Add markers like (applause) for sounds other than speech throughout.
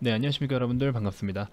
네 안녕하십니까 여러분들 반갑습니다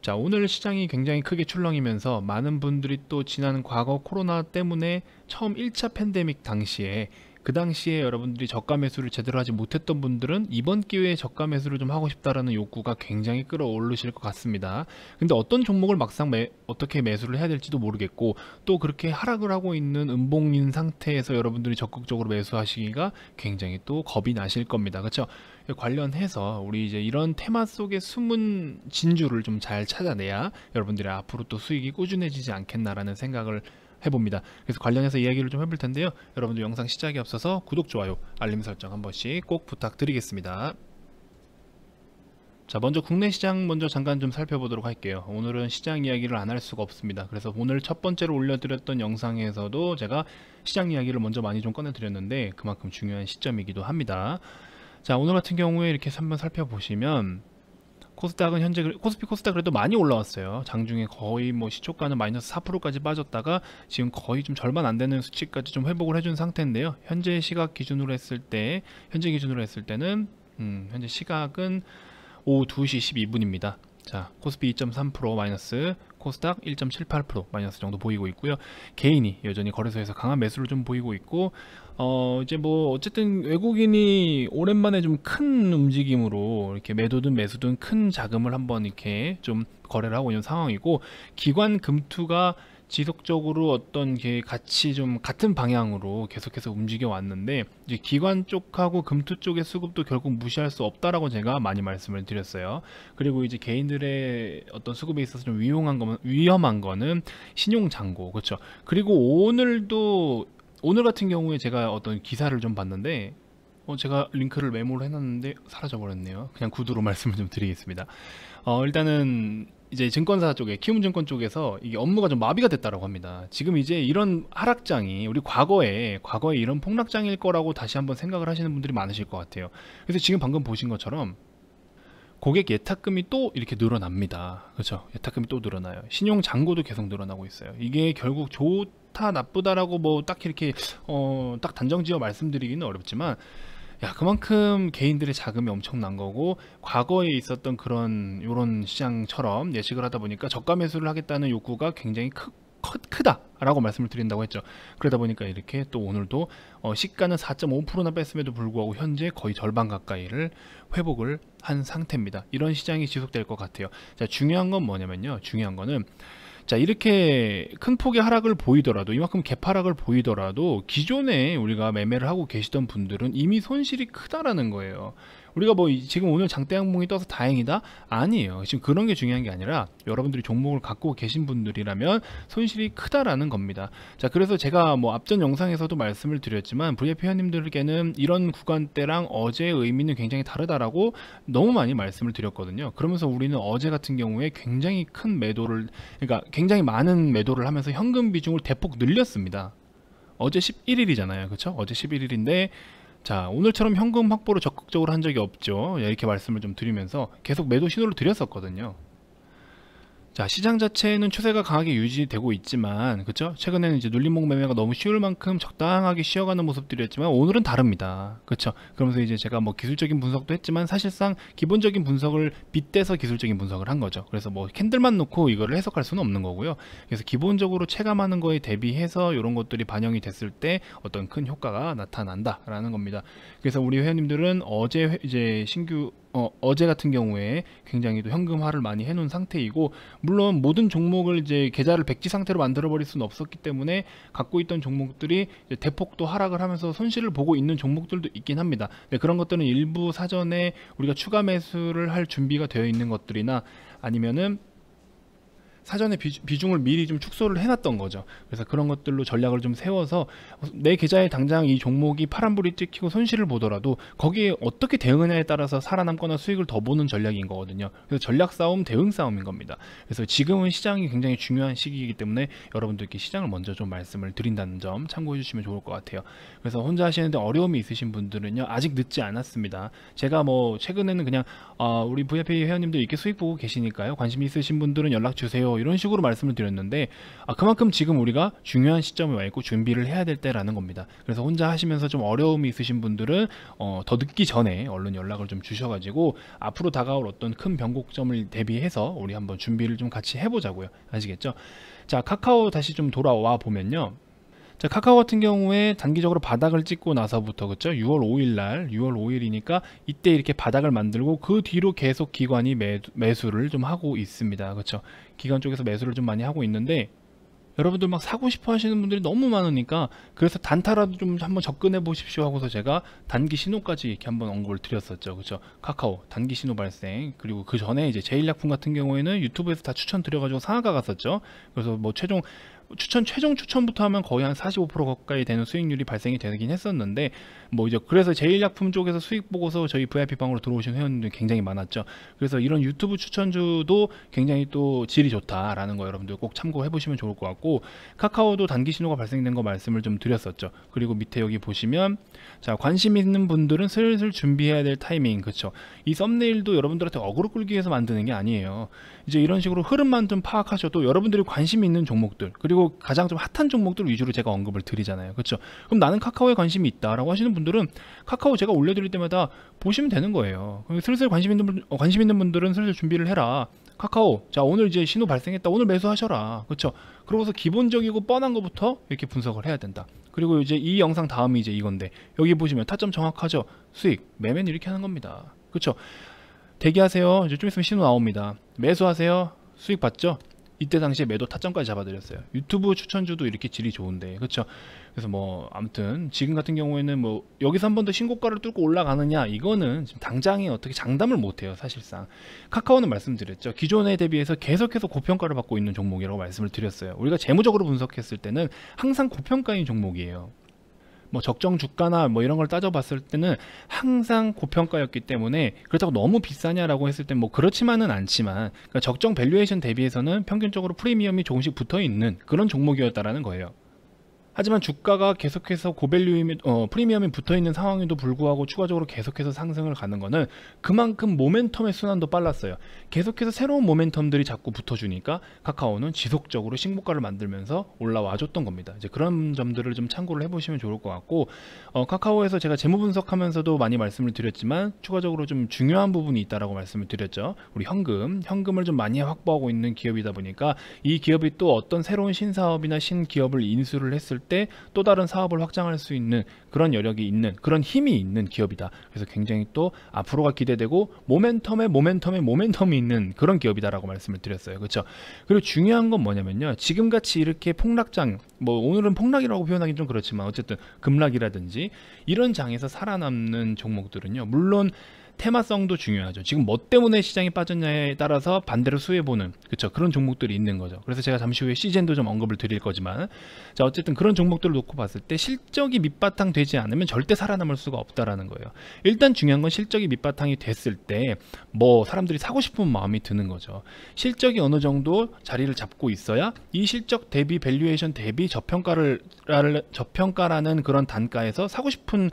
자 오늘 시장이 굉장히 크게 출렁이면서 많은 분들이 또 지난 과거 코로나 때문에 처음 1차 팬데믹 당시에 그 당시에 여러분들이 저가 매수를 제대로 하지 못했던 분들은 이번 기회에 저가 매수를 좀 하고 싶다라는 욕구가 굉장히 끌어오르실 것 같습니다 근데 어떤 종목을 막상 매, 어떻게 매수를 해야 될지도 모르겠고 또 그렇게 하락을 하고 있는 음봉인 상태에서 여러분들이 적극적으로 매수하시기가 굉장히 또 겁이 나실 겁니다 그렇죠 관련해서 우리 이제 이런 테마 속의 숨은 진주를 좀 잘 찾아내야 여러분들의 앞으로 또 수익이 꾸준해지지 않겠나라는 생각을 해봅니다. 그래서 관련해서 이야기를 좀 해볼 텐데요. 여러분들 영상 시작에 앞서서 구독, 좋아요, 알림 설정 한 번씩 꼭 부탁드리겠습니다. 자 먼저 국내 시장 먼저 잠깐 좀 살펴보도록 할게요 오늘은 시장 이야기를 안 할 수가 없습니다 그래서 오늘 첫 번째로 올려드렸던 영상에서도 제가 시장 이야기를 먼저 많이 좀 꺼내드렸는데 그만큼 중요한 시점이기도 합니다 자 오늘 같은 경우에 이렇게 한번 살펴보시면 코스닥은 현재 코스피 코스닥 그래도 많이 올라왔어요 장중에 거의 뭐 시초가는 마이너스 4%까지 빠졌다가 지금 거의 좀 절반 안 되는 수치까지 좀 회복을 해준 상태인데요 현재 시각 기준으로 했을 때 현재 기준으로 했을 때는 음, 현재 시각은 오후 2시 12분입니다 자 코스피 2.3% 마이너스 코스닥 1.78% 마이너스 정도 보이고 있고요. 개인이 여전히 거래소에서 강한 매수를 좀 보이고 있고 어 이제 뭐 어쨌든 외국인이 오랜만에 좀 큰 움직임으로 이렇게 매도든 매수든 큰 자금을 한번 이렇게 좀 거래를 하고 있는 상황이고 기관 금투가 지속적으로 어떤 게 같이 좀 같은 방향으로 계속해서 움직여 왔는데 이제 기관 쪽하고 금투 쪽의 수급도 결국 무시할 수 없다라고 제가 많이 말씀을 드렸어요. 그리고 이제 개인들의 어떤 수급에 있어서 좀 위험한 거는 위험한 거는 신용 잔고 그렇죠. 그리고 오늘도 오늘 같은 경우에 제가 어떤 기사를 좀 봤는데 어, 제가 링크를 메모를 해놨는데 사라져 버렸네요. 그냥 구두로 (laughs) 말씀을 좀 드리겠습니다. 어, 일단은 이제 증권사 쪽에 키움증권 쪽에서 이게 업무가 좀 마비가 됐다라고 합니다. 지금 이제 이런 하락장이 우리 과거에 과거에 이런 폭락장일 거라고 다시 한번 생각을 하시는 분들이 많으실 것 같아요. 그래서 지금 방금 보신 것처럼 고객 예탁금이 또 이렇게 늘어납니다. 그렇죠? 예탁금이 또 늘어나요. 신용 잔고도 계속 늘어나고 있어요. 이게 결국 좋다 나쁘다라고 뭐 딱 이렇게 어 딱 단정지어 말씀드리기는 어렵지만 야 그만큼 개인들의 자금이 엄청난 거고 과거에 있었던 그런 이런 시장처럼 예측을 하다 보니까 저가 매수를 하겠다는 욕구가 굉장히 크, 크다 라고 말씀을 드린다고 했죠 그러다 보니까 이렇게 또 오늘도 어, 시가는 4.5%나 뺐음에도 불구하고 현재 거의 절반 가까이를 회복을 한 상태입니다 이런 시장이 지속될 것 같아요 자 중요한 건 뭐냐면요 중요한 거는 자 이렇게 큰 폭의 하락을 보이더라도 이만큼 개파락을 보이더라도 기존에 우리가 매매를 하고 계시던 분들은 이미 손실이 크다라는 거예요 우리가 뭐 지금 오늘 장대 항목이 떠서 다행이다? 아니에요. 지금 그런 게 중요한 게 아니라 여러분들이 종목을 갖고 계신 분들이라면 손실이 크다라는 겁니다. 자, 그래서 제가 뭐 앞전 영상에서도 말씀을 드렸지만 VIP 회원님들께는 이런 구간대랑 어제의 의미는 굉장히 다르다라고 너무 많이 말씀을 드렸거든요. 그러면서 우리는 어제 같은 경우에 굉장히 큰 매도를 그러니까 굉장히 많은 매도를 하면서 현금 비중을 대폭 늘렸습니다. 어제 11일이잖아요. 그렇죠? 어제 11일인데 자 오늘처럼 현금 확보를 적극적으로 한 적이 없죠 예, 이렇게 말씀을 좀 드리면서 계속 매도 신호를 드렸었거든요 자 시장 자체는 추세가 강하게 유지되고 있지만 그쵸 최근에는 이제 눌림목 매매가 너무 쉬울 만큼 적당하게 쉬어가는 모습들이었지만 오늘은 다릅니다 그쵸 그러면서 이제 제가 뭐 기술적인 분석도 했지만 사실상 기본적인 분석을 빗대서 기술적인 분석을 한 거죠 그래서 뭐 캔들만 놓고 이거를 해석할 수는 없는 거고요 그래서 기본적으로 체감하는 거에 대비해서 이런 것들이 반영이 됐을 때 어떤 큰 효과가 나타난다 라는 겁니다 그래서 우리 회원님들은 어제 이제 신규 어, 어제 같은 경우에 굉장히 또 현금화를 많이 해놓은 상태이고 물론 모든 종목을 이제 계좌를 백지 상태로 만들어 버릴 수는 없었기 때문에 갖고 있던 종목들이 대폭 또 하락을 하면서 손실을 보고 있는 종목들도 있긴 합니다. 네, 그런 것들은 일부 사전에 우리가 추가 매수를 할 준비가 되어 있는 것들이나 아니면은 사전에 비중을 미리 좀 축소를 해놨던 거죠. 그래서 그런 것들로 전략을 좀 세워서 내 계좌에 당장 이 종목이 파란불이 찍히고 손실을 보더라도 거기에 어떻게 대응하냐에 따라서 살아남거나 수익을 더 보는 전략인 거거든요. 그래서 전략 싸움, 대응 싸움인 겁니다. 그래서 지금은 시장이 굉장히 중요한 시기이기 때문에 여러분들께 시장을 먼저 좀 말씀을 드린다는 점 참고해 주시면 좋을 것 같아요. 그래서 혼자 하시는데 어려움이 있으신 분들은요. 아직 늦지 않았습니다. 제가 뭐 최근에는 그냥 어, 우리 VIP 회원님들 이렇게 수익 보고 계시니까요. 관심 있으신 분들은 연락 주세요. 이런 식으로 말씀을 드렸는데 아, 그만큼 지금 우리가 중요한 시점에 와 있고 준비를 해야 될 때라는 겁니다. 그래서 혼자 하시면서 좀 어려움이 있으신 분들은 어, 더 늦기 전에 얼른 연락을 좀 주셔가지고 앞으로 다가올 어떤 큰 변곡점을 대비해서 우리 한번 준비를 좀 같이 해보자고요. 아시겠죠? 자 카카오 다시 좀 돌아와 보면요. 자, 카카오 같은 경우에 단기적으로 바닥을 찍고 나서부터 그쵸? 6월 5일 날, 6월 5일이니까 이때 이렇게 바닥을 만들고 그 뒤로 계속 기관이 매, 수를좀 하고 있습니다. 그쵸? 기관 쪽에서 매수를 좀 많이 하고 있는데 여러분들 막 사고 싶어 하시는 분들이 너무 많으니까 그래서 단타라도 좀 한번 접근해 보십시오 하고서 제가 단기 신호까지 이렇게 한번 언급을 드렸었죠 그쵸 카카오 단기 신호 발생 그리고 그 전에 이제 제일약품 같은 경우에는 유튜브에서 다 추천 드려가지고 상하가 갔었죠 그래서 뭐 최종 추천 최종 추천부터 하면 거의 한 45% 가까이 되는 수익률이 발생이 되긴 했었는데 뭐 이제 그래서 제일약품 쪽에서 수익 보고서 저희 VIP 방으로 들어오신 회원들 굉장히 많았죠. 그래서 이런 유튜브 추천주도 굉장히 또 질이 좋다라는 거 여러분들 꼭 참고해 보시면 좋을 것 같고 카카오도 단기 신호가 발생된 거 말씀을 좀 드렸었죠. 그리고 밑에 여기 보시면 자 관심 있는 분들은 슬슬 준비해야 될 타이밍 그쵸이 썸네일도 여러분들한테 어그로 끌기 위해서 만드는 게 아니에요. 이제 이런 식으로 흐름만 좀 파악하셔도 여러분들이 관심 있는 종목들 그리고 그리고 가장 좀 핫한 종목들 위주로 제가 언급을 드리잖아요. 그렇죠? 그럼 나는 카카오에 관심이 있다라고 하시는 분들은 카카오 제가 올려드릴 때마다 보시면 되는 거예요. 슬슬 관심 있는 분, 어, 관심 있는 분들은 슬슬 준비를 해라. 카카오 자 오늘 이제 신호 발생했다 오늘 매수하셔라 그렇죠 그러고서 기본적이고 뻔한 것부터 이렇게 분석을 해야 된다 그리고 이제 이 영상 다음이 이제 이건데 여기 보시면 타점 정확하죠 수익 매매는 이렇게 하는 겁니다 그렇죠 대기하세요 이제 좀 있으면 신호 나옵니다 매수하세요 수익 받죠 이때 당시에 매도 타점까지 잡아드렸어요. 유튜브 추천주도 이렇게 질이 좋은데, 그렇죠? 그래서 뭐 아무튼 지금 같은 경우에는 뭐 여기서 한 번 더 신고가를 뚫고 올라가느냐 이거는 지금 당장에 어떻게 장담을 못해요, 사실상. 카카오는 말씀드렸죠. 기존에 대비해서 계속해서 고평가를 받고 있는 종목이라고 말씀을 드렸어요. 우리가 재무적으로 분석했을 때는 항상 고평가인 종목이에요. 뭐 적정 주가나 뭐 이런 걸 따져봤을 때는 항상 고평가였기 때문에 그렇다고 너무 비싸냐라고 했을 때 뭐 그렇지만은 않지만 그러니까 적정 밸류에이션 대비해서는 평균적으로 프리미엄이 조금씩 붙어 있는 그런 종목이었다라는 거예요. 하지만 주가가 계속해서 고밸류임 어, 프리미엄이 붙어 있는 상황에도 불구하고 추가적으로 계속해서 상승을 가는 것은 그만큼 모멘텀의 순환도 빨랐어요. 계속해서 새로운 모멘텀들이 자꾸 붙어 주니까 카카오는 지속적으로 신고가를 만들면서 올라와 줬던 겁니다. 이제 그런 점들을 좀 참고를 해 보시면 좋을 것 같고 어, 카카오에서 제가 재무 분석하면서도 많이 말씀을 드렸지만 추가적으로 좀 중요한 부분이 있다라고 말씀을 드렸죠. 우리 현금, 현금을 좀 많이 확보하고 있는 기업이다 보니까 이 기업이 또 어떤 새로운 신사업이나 신기업을 인수를 했을 때또 다른 사업을 확장할 수 있는 그런 여력이 있는 그런 힘이 있는 기업이다. 그래서 굉장히 또 앞으로가 기대되고 모멘텀에 모멘텀에 모멘텀이 있는 그런 기업이다라고 말씀을 드렸어요. 그렇죠? 그리고 중요한 건 뭐냐면요. 지금같이 이렇게 폭락장 뭐 오늘은 폭락이라고 표현하기 좀 그렇지만 어쨌든 급락이라든지 이런 장에서 살아남는 종목들은요. 물론 테마성도 중요하죠. 지금 뭐 때문에 시장이 빠졌냐에 따라서 반대로 수혜보는 그쵸 그런 종목들이 있는 거죠. 그래서 제가 잠시 후에 시즌도좀 언급을 드릴 거지만 자 어쨌든 그런 종목들을 놓고 봤을 때 실적이 밑바탕 되지 않으면 절대 살아남을 수가 없다라는 거예요. 일단 중요한 건 실적이 밑바탕이 됐을 때 뭐 사람들이 사고 싶은 마음이 드는 거죠. 실적이 어느 정도 자리를 잡고 있어야 이 실적 대비 밸류에이션 대비 저평가를 저평가라는 그런 단가에서 사고 싶은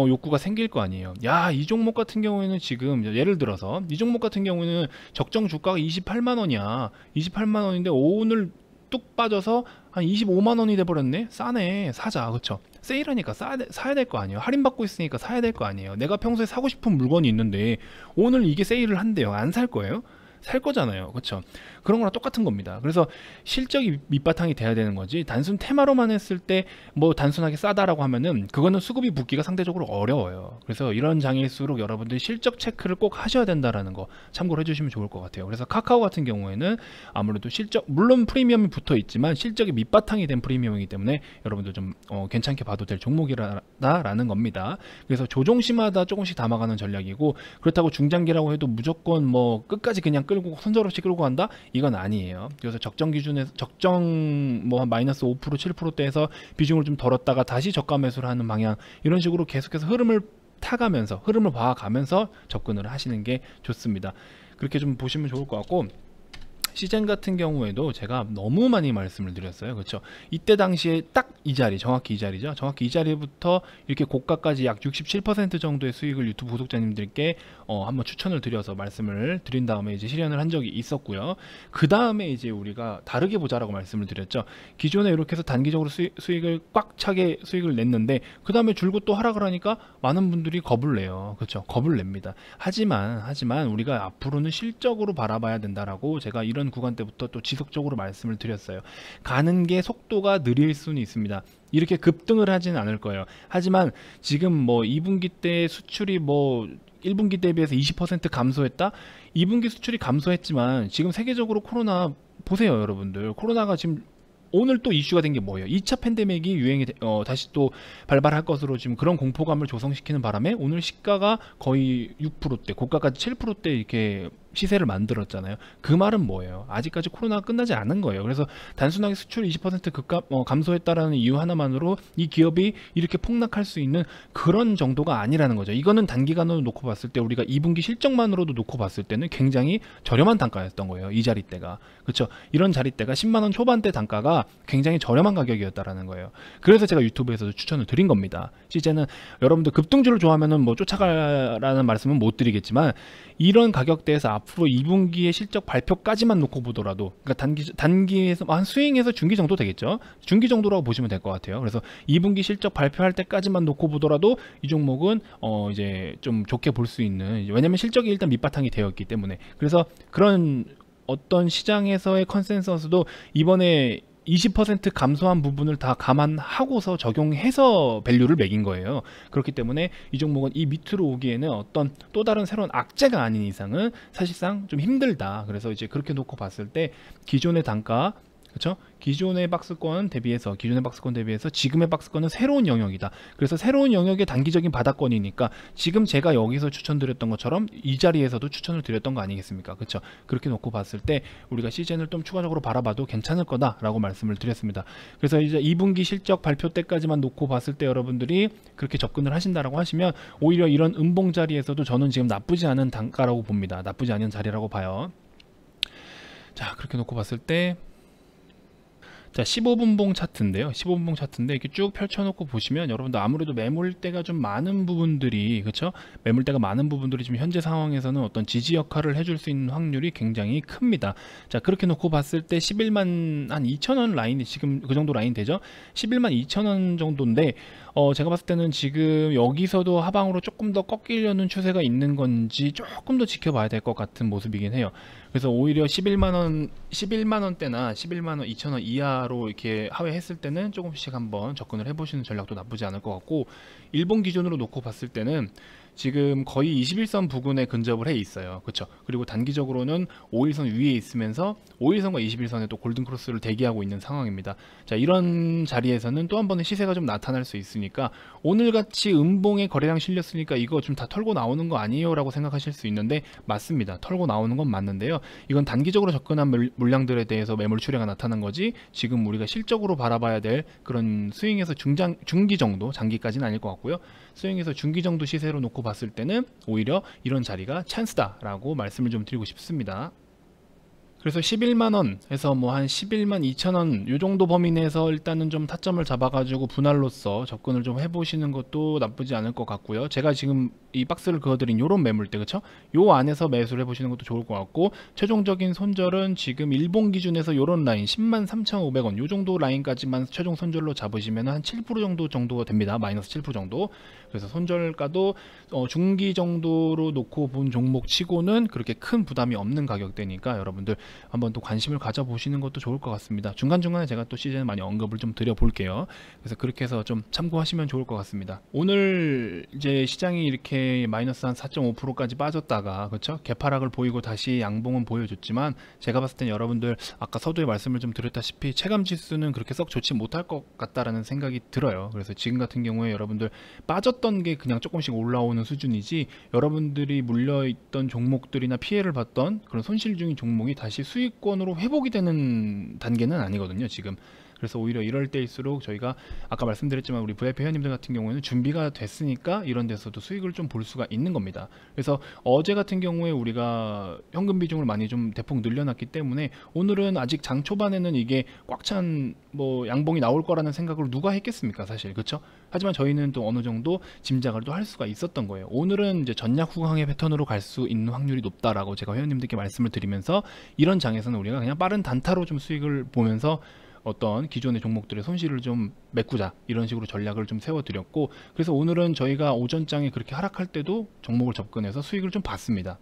어, 욕구가 생길 거 아니에요. 야, 이 종목 같은 경우에는 지금 예를 들어서 이 종목 같은 경우에는 적정 주가가 28만 원이야. 28만 원인데 오늘 뚝 빠져서 한 25만 원이 돼 버렸네. 싸네. 사자. 그렇죠? 세일하니까 싸야, 사야 될 거 아니에요. 할인 받고 있으니까 사야 될 거 아니에요. 내가 평소에 사고 싶은 물건이 있는데 오늘 이게 세일을 한대요. 안 살 거예요? 살 거잖아요. 그렇죠? 그런 거랑 똑같은 겁니다. 그래서 실적이 밑바탕이 돼야 되는 거지 단순 테마로만 했을 때 뭐 단순하게 싸다라고 하면은 그거는 수급이 붙기가 상대적으로 어려워요. 그래서 이런 장일수록 여러분들이 실적 체크를 꼭 하셔야 된다라는 거 참고를 해주시면 좋을 것 같아요. 그래서 카카오 같은 경우에는 아무래도 실적 물론 프리미엄이 붙어 있지만 실적이 밑바탕이 된 프리미엄이기 때문에 여러분들 좀 어, 괜찮게 봐도 될 종목이라는 겁니다. 그래서 조종시마다 조금씩 담아가는 전략이고 그렇다고 중장기라고 해도 무조건 뭐 끝까지 그냥 끌고 선절없이 끌고 간다? 이건 아니에요. 그래서 적정 기준에서 적정 뭐한 마이너스 5% 7%대에서 비중을 좀 덜었다가 다시 저가 매수를 하는 방향 이런 식으로 계속해서 흐름을 타가면서 흐름을 봐가면서 접근을 하시는 게 좋습니다. 그렇게 좀 보시면 좋을 것 같고 시젠 같은 경우에도 제가 너무 많이 말씀을 드렸어요. 그렇죠? 이때 당시에 딱 이 자리, 정확히 이 자리죠. 정확히 이 자리부터 이렇게 고가까지 약 67% 정도의 수익을 유튜브 구독자님들께 어, 한번 추천을 드려서 말씀을 드린 다음에 이제 실현을 한 적이 있었고요. 그 다음에 이제 우리가 다르게 보자라고 말씀을 드렸죠. 기존에 이렇게 해서 단기적으로 수익, 수익을 꽉 차게 수익을 냈는데 그 다음에 줄곧 또하라그러니까 많은 분들이 겁을 내요. 그렇죠? 겁을 냅니다. 하지만 하지만 우리가 앞으로는 실적으로 바라봐야 된다라고 제가 이런 이전 구간 때부터 또 지속적으로 말씀을 드렸어요. 가는 게 속도가 느릴 수는 있습니다. 이렇게 급등을 하진 않을 거예요. 하지만 지금 뭐 2분기 때 수출이 뭐 1분기 대비해서 20% 감소했다? 2분기 수출이 감소했지만 지금 세계적으로 코로나 보세요 여러분들 코로나가 지금 오늘 또 이슈가 된 게 뭐예요? 2차 팬데믹이 유행이 어, 다시 또 발발할 것으로 지금 그런 공포감을 조성시키는 바람에 오늘 시가가 거의 6%대, 고가까지 7%대 이렇게 시세를 만들었잖아요. 그 말은 뭐예요? 아직까지 코로나가 끝나지 않은 거예요. 그래서 단순하게 수출 20% 급감 어, 감소했다라는 이유 하나만으로 이 기업이 이렇게 폭락할 수 있는 그런 정도가 아니라는 거죠. 이거는 단기간으로 놓고 봤을 때 우리가 2분기 실적만으로도 놓고 봤을 때는 굉장히 저렴한 단가였던 거예요. 이자리때가 그렇죠. 이런 자리때가 10만 원 초반대 단가가 굉장히 저렴한 가격이었다라는 거예요. 그래서 제가 유튜브에서도 추천을 드린 겁니다. 시제는 여러분들 급등주를 좋아하면은 뭐 쫓아가라는 말씀은 못 드리겠지만 이런 가격대에서 앞 앞으로 2분기의 실적 발표까지만 놓고 보더라도 그러니까 단기 단기에서 한 스윙에서 중기 정도 되겠죠. 중기 정도라고 보시면 될 것 같아요. 그래서 2분기 실적 발표할 때까지만 놓고 보더라도 이 종목은 어 이제 좀 좋게 볼 수 있는 왜냐면 실적이 일단 밑바탕이 되었기 때문에 그래서 그런 어떤 시장에서의 컨센서스도 이번에 20% 감소한 부분을 다 감안하고서 적용해서 밸류를 매긴 거예요. 그렇기 때문에 이 종목은 이 밑으로 오기에는 어떤 또 다른 새로운 악재가 아닌 이상은 사실상 좀 힘들다. 그래서 이제 그렇게 놓고 봤을 때 기존의 단가 그렇죠? 기존의 박스권 대비해서 기존의 박스권 대비해서 지금의 박스권은 새로운 영역이다. 그래서 새로운 영역의 단기적인 바닥권이니까 지금 제가 여기서 추천드렸던 것처럼 이 자리에서도 추천을 드렸던 거 아니겠습니까? 그렇죠? 그렇게 놓고 봤을 때 우리가 시즌을 좀 추가적으로 바라봐도 괜찮을 거다라고 말씀을 드렸습니다. 그래서 이제 2분기 실적 발표 때까지만 놓고 봤을 때 여러분들이 그렇게 접근을 하신다라고 하시면 오히려 이런 음봉 자리에서도 저는 지금 나쁘지 않은 단가라고 봅니다. 나쁘지 않은 자리라고 봐요. 자 그렇게 놓고 봤을 때자 15분봉 차트인데요 15분봉 차트인데 이렇게 쭉 펼쳐놓고 보시면 여러분도 아무래도 매물대가 좀 많은 부분들이 그렇죠 매물대가 많은 부분들이 지금 현재 상황에서는 어떤 지지 역할을 해줄 수 있는 확률이 굉장히 큽니다 자 그렇게 놓고 봤을 때 11만 한 2천원 라인이 지금 그 정도 라인 되죠 11만 2천원 정도인데 어, 제가 봤을 때는 지금 여기서도 하방으로 조금 더 꺾이려는 추세가 있는 건지 조금 더 지켜봐야 될 것 같은 모습이긴 해요. 그래서 오히려 11만원, 11만원대나 11만원, 2천원 이하로 이렇게 하회했을 때는 조금씩 한번 접근을 해보시는 전략도 나쁘지 않을 것 같고, 일본 기준으로 놓고 봤을 때는 지금 거의 21선 부근에 근접을 해 있어요. 그렇죠. 그리고 단기적으로는 5일선 위에 있으면서 5일선과 21선에 또 골든 크로스를 대기하고 있는 상황입니다. 자, 이런 자리에서는 또 한 번의 시세가 좀 나타날 수 있으니까 오늘 같이 음봉에 거래량 실렸으니까 이거 좀 다 털고 나오는 거 아니에요라고 생각하실 수 있는데 맞습니다. 털고 나오는 건 맞는데요. 이건 단기적으로 접근한 물, 물량들에 대해서 매물 출회가 나타난 거지 지금 우리가 실적으로 바라봐야 될 그런 스윙에서 중장 중기 정도 장기까지는 아닐 것 같고요. 수행해서 중기 정도 시세로 놓고 봤을 때는 오히려 이런 자리가 찬스다라고 말씀을 좀 드리고 싶습니다. 그래서 11만원에서 뭐 한 11만 2천원 요정도 범위 내에서 일단은 좀 타점을 잡아가지고 분할로서 접근을 좀 해보시는 것도 나쁘지 않을 것 같고요. 제가 지금 이 박스를 그어드린 요런 매물대 그쵸? 요 안에서 매수를 해보시는 것도 좋을 것 같고 최종적인 손절은 지금 일본 기준에서 요런 라인 10만 3,500원 요 정도 라인까지만 최종 손절로 잡으시면 한 7% 정도 정도가 됩니다 마이너스 7% 정도 그래서 손절가도 어, 중기 정도로 놓고 본 종목 치고는 그렇게 큰 부담이 없는 가격대니까 여러분들 한번 또 관심을 가져보시는 것도 좋을 것 같습니다 중간중간에 제가 또 시즌에 많이 언급을 좀 드려볼게요 그래서 그렇게 해서 좀 참고하시면 좋을 것 같습니다 오늘 이제 시장이 이렇게 이렇게 마이너스 한 4.5%까지 빠졌다가 그렇죠? 개파락을 보이고 다시 양봉은 보여줬지만 제가 봤을 땐 여러분들 아까 서두에 말씀을 좀 드렸다시피 체감지수는 그렇게 썩 좋지 못할 것 같다라는 생각이 들어요. 그래서 지금 같은 경우에 여러분들 빠졌던 게 그냥 조금씩 올라오는 수준이지 여러분들이 물려있던 종목들이나 피해를 봤던 그런 손실 중인 종목이 다시 수익권으로 회복이 되는 단계는 아니거든요. 지금 그래서 오히려 이럴 때일수록 저희가 아까 말씀드렸지만 우리 VIP 회원님들 같은 경우에는 준비가 됐으니까 이런 데서도 수익을 좀 볼 수가 있는 겁니다. 그래서 어제 같은 경우에 우리가 현금 비중을 많이 좀 대폭 늘려놨기 때문에 오늘은 아직 장 초반에는 이게 꽉 찬 뭐 양봉이 나올 거라는 생각을 누가 했겠습니까 사실 그렇죠? 하지만 저희는 또 어느 정도 짐작을 또 할 수가 있었던 거예요. 오늘은 이제 전략 후강의 패턴으로 갈 수 있는 확률이 높다라고 제가 회원님들께 말씀을 드리면서 이런 장에서는 우리가 그냥 빠른 단타로 좀 수익을 보면서 어떤 기존의 종목들의 손실을 좀 메꾸자 이런 식으로 전략을 좀 세워드렸고 그래서 오늘은 저희가 오전장에 그렇게 하락할 때도 종목을 접근해서 수익을 좀 봤습니다.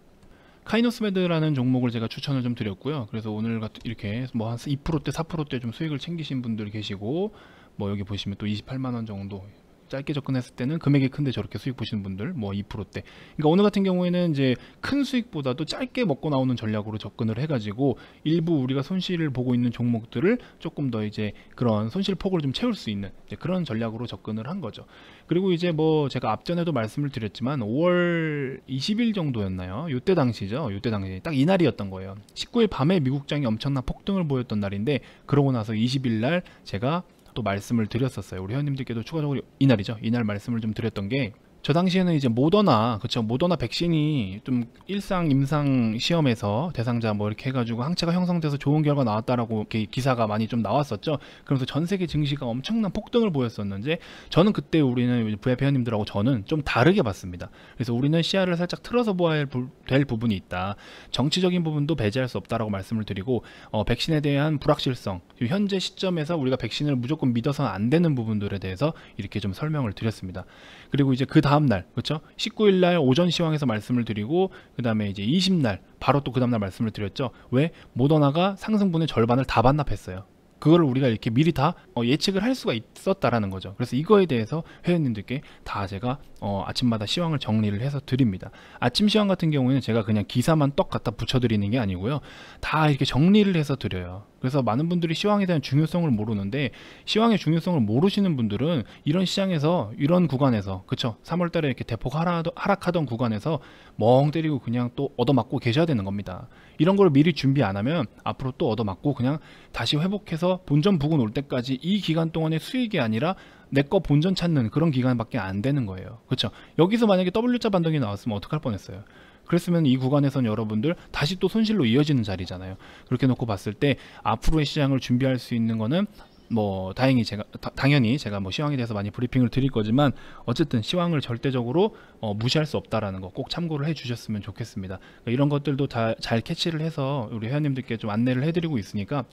카이노스메드라는 종목을 제가 추천을 좀 드렸고요. 그래서 오늘 같은 이렇게 뭐 한 2%대 4%대 좀 수익을 챙기신 분들 계시고 뭐 여기 보시면 또 28만 원 정도 짧게 접근했을 때는 금액이 큰데 저렇게 수익 보시는 분들 뭐 2%대 그러니까 오늘 같은 경우에는 이제 큰 수익보다도 짧게 먹고 나오는 전략으로 접근을 해가지고 일부 우리가 손실을 보고 있는 종목들을 조금 더 이제 그런 손실 폭을 좀 채울 수 있는 그런 전략으로 접근을 한 거죠 그리고 이제 뭐 제가 앞전에도 말씀을 드렸지만 5월 20일 정도였나요 요때 당시죠 요때 당시 딱 이날이었던 거예요 19일 밤에 미국장이 엄청난 폭등을 보였던 날인데 그러고 나서 20일 날 제가 또 말씀을 드렸었어요. 우리 회원님들께도 추가적으로 이날이죠. 이날 말씀을 좀 드렸던 게저 당시에는 이제 모더나 그쵸 모더나 백신이 좀 일상 임상 시험에서 대상자 뭐 이렇게 해가지고 항체가 형성돼서 좋은 결과 나왔다라고 이렇게 기사가 많이 좀 나왔었죠 그래서전 세계 증시가 엄청난 폭등을 보였었는데 저는 그때 우리는 부야 회원님들하고 저는 좀 다르게 봤습니다 그래서 우리는 시야를 살짝 틀어서 보아야 될 부분이 있다 정치적인 부분도 배제할 수 없다라고 말씀을 드리고 어, 백신에 대한 불확실성 현재 시점에서 우리가 백신을 무조건 믿어서는 안 되는 부분들에 대해서 이렇게 좀 설명을 드렸습니다 그리고 이제 그 다음날 그렇죠? 19일 날 오전 시황에서 말씀을 드리고 그 다음에 이제 20날 바로 또 그 다음날 말씀을 드렸죠. 왜 모더나가 상승분의 절반을 다 반납했어요. 그거를 우리가 이렇게 미리 다 어, 예측을 할 수가 있었다라는 거죠. 그래서 이거에 대해서 회원님들께 다 제가 어, 아침마다 시황을 정리를 해서 드립니다. 아침 시황 같은 경우에는 제가 그냥 기사만 떡 갖다 붙여드리는 게 아니고요. 다 이렇게 정리를 해서 드려요. 그래서 많은 분들이 시황에 대한 중요성을 모르는데 시황의 중요성을 모르시는 분들은 이런 시장에서 이런 구간에서 그쵸 3월달에 이렇게 대폭 하락하던 구간에서 멍 때리고 그냥 또 얻어맞고 계셔야 되는 겁니다. 이런 걸 미리 준비 안 하면 앞으로 또 얻어맞고 그냥 다시 회복해서 본전 부근 올 때까지 이 기간 동안의 수익이 아니라 내거 본전 찾는 그런 기간밖에 안 되는 거예요. 그렇죠? 여기서 만약에 W자 반등이 나왔으면 어떡할 뻔했어요. 그랬으면 이 구간에선 여러분들 다시 또 손실로 이어지는 자리잖아요. 그렇게 놓고 봤을 때 앞으로의 시장을 준비할 수 있는 거는 뭐 다행히 제가 다, 당연히 제가 뭐 시황에 대해서 많이 브리핑을 드릴 거지만 어쨌든 시황을 절대적으로 어, 무시할 수 없다라는 거 꼭 참고를 해주셨으면 좋겠습니다. 그러니까 이런 것들도 다 잘 캐치를 해서 우리 회원님들께 좀 안내를 해드리고 있으니까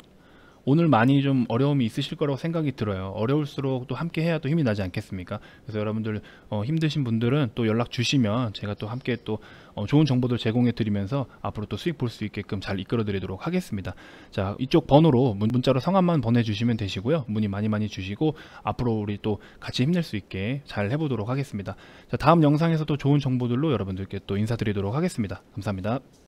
오늘 많이 좀 어려움이 있으실 거라고 생각이 들어요. 어려울수록 또 함께 해야 또 힘이 나지 않겠습니까? 그래서 여러분들 어, 힘드신 분들은 또 연락 주시면 제가 또 함께 또 어, 좋은 정보들 제공해 드리면서 앞으로 또 수익 볼 수 있게끔 잘 이끌어 드리도록 하겠습니다. 자, 이쪽 번호로 문, 자로 성함만 보내주시면 되시고요. 문의 많이 많이 주시고 앞으로 우리 또 같이 힘낼 수 있게 잘 해보도록 하겠습니다. 자, 다음 영상에서 또 좋은 정보들로 여러분들께 또 인사드리도록 하겠습니다. 감사합니다.